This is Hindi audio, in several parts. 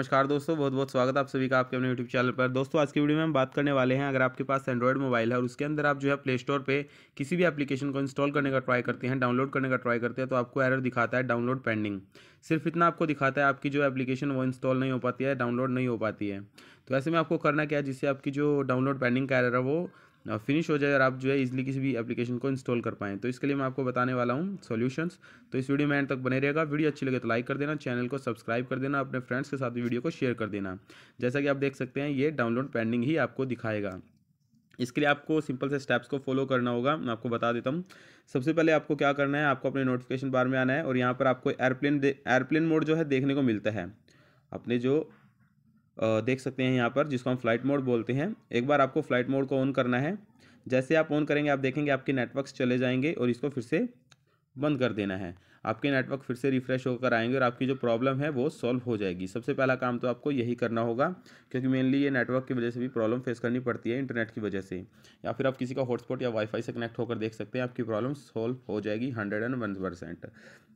नमस्कार दोस्तों बहुत बहुत स्वागत है आप सभी का आपके अपने यूट्यूब चैनल पर दोस्तों आज की वीडियो में हम बात करने वाले हैं अगर आपके पास एंड्रॉयड मोबाइल है और उसके अंदर आप जो है प्ले स्टोर पे किसी भी एप्लीकेशन को इंस्टॉल करने का ट्राई करते हैं डाउनलोड करने का ट्राई करते हैं तो आपको एरर दिखाता है डाउनलोड पेंडिंग सिर्फ इतना आपको दिखाता है आपकी जो एप्लीकेशन वो इंस्टॉल नहीं हो पाती है डाउनलोड नहीं हो पाती है तो ऐसे में आपको करना क्या है जिससे आपकी जो डाउनलोड पेंडिंग का एरर है वो फिनिश हो जाए और आप जो है इजीली किसी भी एप्लीकेशन को इंस्टॉल कर पाएँ तो इसके लिए मैं आपको बताने वाला हूँ सॉल्यूशंस तो इस वीडियो में एंड तक बने रहेगा वीडियो अच्छी लगे तो लाइक कर देना चैनल को सब्सक्राइब कर देना अपने फ्रेंड्स के साथ वीडियो को शेयर कर देना जैसा कि आप देख सकते हैं ये डाउनलोड पेंडिंग ही आपको दिखाएगा इसके लिए आपको सिंपल से स्टेप्स को फॉलो करना होगा मैं आपको बता देता हूँ सबसे पहले आपको क्या करना है आपको अपने नोटिफिकेशन बार में आना है और यहाँ पर आपको एयरप्लेन एयरप्लेन मोड जो है देखने को मिलता है अपने जो देख सकते हैं यहाँ पर जिसको हम फ्लाइट मोड बोलते हैं एक बार आपको फ्लाइट मोड को ऑन करना है जैसे आप ऑन करेंगे आप देखेंगे आपके नेटवर्क्स चले जाएंगे और इसको फिर से बंद कर देना है आपके नेटवर्क फिर से रिफ़्रेश होकर आएंगे और आपकी जो प्रॉब्लम है वो सॉल्व हो जाएगी सबसे पहला काम तो आपको यही करना होगा क्योंकि मेनली ये नेटवर्क की वजह से भी प्रॉब्लम फेस करनी पड़ती है इंटरनेट की वजह से या फिर आप किसी का हॉटस्पॉट या वाईफाई से कनेक्ट होकर देख सकते हैं आपकी प्रॉब्लम सॉल्व हो जाएगी हंड्रेड एंड वन परसेंट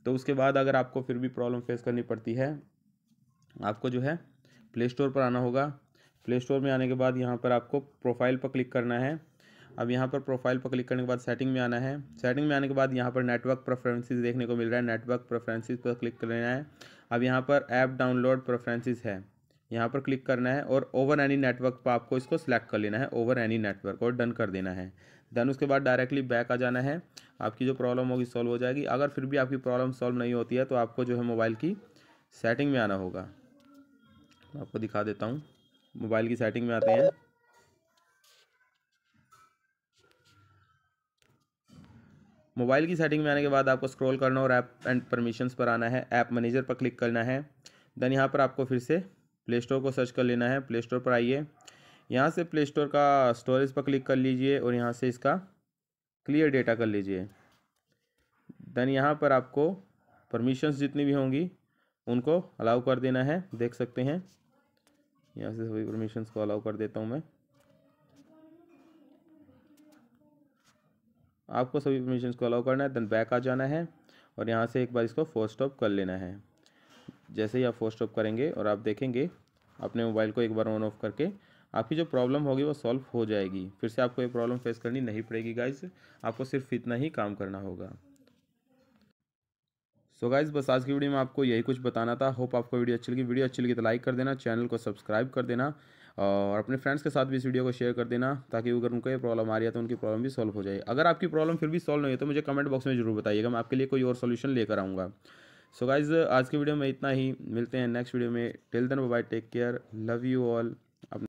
तो उसके बाद अगर आपको फिर भी प्रॉब्लम फेस करनी पड़ती है आपको जो है प्ले स्टोर पर आना होगा प्ले स्टोर में आने के बाद यहाँ पर आपको प्रोफाइल पर क्लिक करना है अब यहाँ पर प्रोफाइल पर क्लिक करने के बाद सेटिंग में आना है सेटिंग में आने के बाद यहाँ पर नेटवर्क प्रेफरेंसेस देखने को मिल रहा है नेटवर्क प्रेफरेंसेस पर क्लिक कर लेना है अब यहाँ पर ऐप डाउनलोड प्रेफरेंसेस है यहाँ पर क्लिक करना है और ओवर एनी नेटवर्क पर आपको इसको सिलेक्ट कर लेना है ओवर एनी नेटवर्क और डन कर देना है देन उसके बाद डायरेक्टली बैक आ जाना है आपकी जो प्रॉब्लम होगी सॉल्व हो जाएगी अगर फिर भी आपकी प्रॉब्लम सॉल्व नहीं होती है तो आपको जो है मोबाइल की सेटिंग में आना होगा मैं आपको दिखा देता हूँ मोबाइल की सेटिंग में आते हैं मोबाइल की सेटिंग में आने के बाद आपको स्क्रॉल करना और ऐप एंड परमिशंस पर आना है ऐप मैनेजर पर क्लिक करना है देन यहाँ पर आपको फिर से प्ले स्टोर को सर्च कर लेना है प्ले स्टोर पर आइए यहाँ से प्ले स्टोर का स्टोरेज पर क्लिक कर लीजिए और यहाँ से इसका क्लियर डेटा कर लीजिए देन यहाँ पर आपको परमिशंस जितनी भी होंगी उनको अलाउ कर देना है देख सकते हैं यहाँ से सभी परमिशन को अलाउ कर देता हूँ मैं आपको सभी परमिशन को अलाउ करना है देन बैक आ जाना है और यहाँ से एक बार इसको फोर स्टॉप कर लेना है जैसे ही आप फोर स्टॉप करेंगे और आप देखेंगे अपने मोबाइल को एक बार ऑन ऑफ करके आपकी जो प्रॉब्लम होगी वो सॉल्व हो जाएगी फिर से आपको ये प्रॉब्लम फेस करनी नहीं पड़ेगी गाइज आपको सिर्फ इतना ही काम करना होगा सो so गाइज बस आज की वीडियो में आपको यही कुछ बताना था होप आपको वीडियो अच्छी लगी वीडियो अच्छी लगी तो लाइक कर देना चैनल को सब्सक्राइब कर देना और अपने फ्रेंड्स के साथ भी इस वीडियो को शेयर कर देना ताकि अगर उनको ये प्रॉब्लम आ रही है तो उनकी प्रॉब्लम भी सॉल्व हो जाए अगर आपकी प्रॉब्लम फिर भी सॉल्व नहीं है तो मुझे कमेंट बॉक्स में जरूर बताइएगा मैं आपके लिए कोई और सोल्यूशन लेकर आऊँगा सो गाइज आज की वीडियो में इतना ही मिलते हैं नेक्स्ट वीडियो में till then bye take care love you all